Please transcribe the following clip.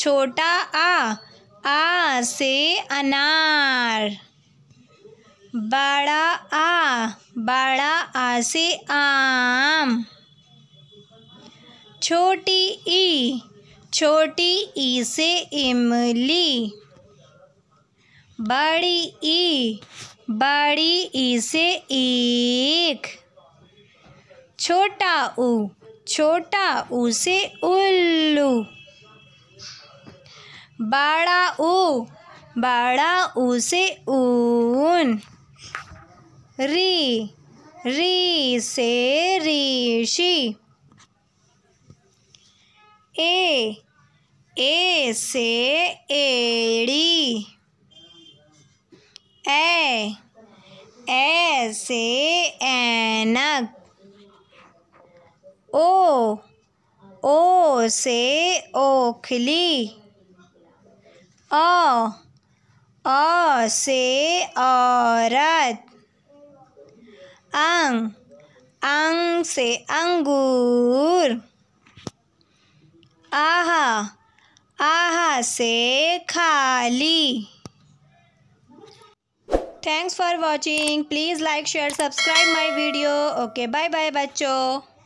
छोटा आ आ से अनार बड़ा आ बड़ा आ से आम छोटी ई छोटी ई से इमली बड़ी ई बड़ी ई से एक छोटा ऊ छोटा ऊ से उल्लू बड़ा ऊ बड़ा ऊ से ऊन री री से ऋषि ए ए से एड़ी ए ए से ऐनक ओ ओ से ओखली अ अ से औरत अंग अंग से अंगूर आहा आहा से खाली thanks for watching please like share subscribe my video okay bye bye बच्चों